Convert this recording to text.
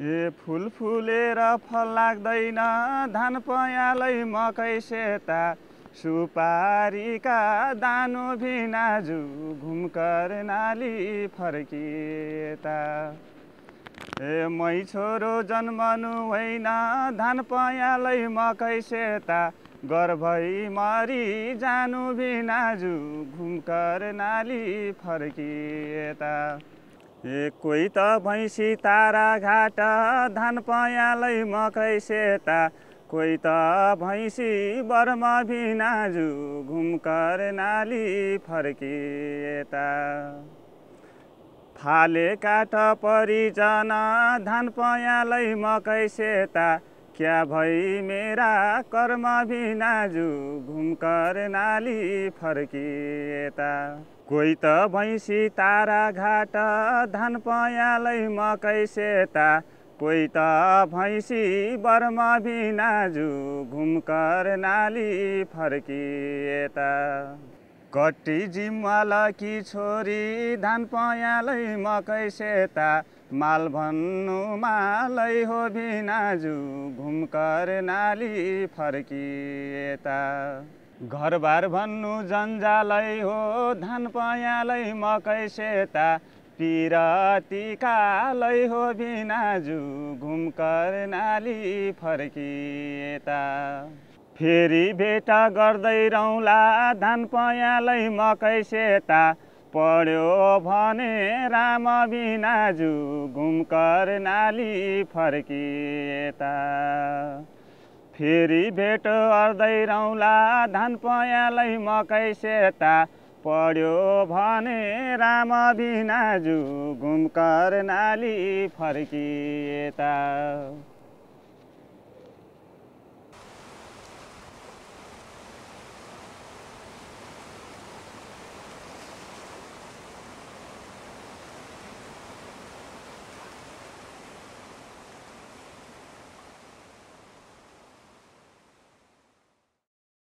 a full फुलेर फल लाग्दैन धान पयालै मकै सेता सुपारीका दानो भिनाजु घुमकर नाली फर्किएता ए मै छोरो जन्मनु होइन धान पयालै मकै सेता गर्भै मरि जानु भिनाजु घुमकर नाली फर्किएता कोही त भैँसी तारा घाट धान पयालै मकै सेता कोही त भैँसी बर्म भिनाजु घुमकर नाली फर्किएता फाले काठ परिजन धान पयालै मकै सेता क्या भई मेरा कर्म बिनाजु घुमकर नाली फर्किएता कोही त भैँसी तारा घाट धान पयालै मकै सेता कोही त भैँसी भी बिनाजु घुमकर नाली फर्किएता कति जिम्माला कि छोरी धान पयालै मकै सेता माल भन्नु मालै हो भिनाजु घुमकर नाली फर्किएता घरबार भन्नु जन्जालै हो धान पयालै मकै सेता पिरतिकालै हो भिनाजु घुमकर नाली फर्किएता फेरि भेट गर्दै रहला धान पयालै मकै सेता पढ्यो भने राम बिनाजु घुमकर नाली फर्किएता फेरि भेट गर्दै रहला धान पयालै मकै सेता पढ्यो भने राम बिनाजु घुमकर नाली फर्किएता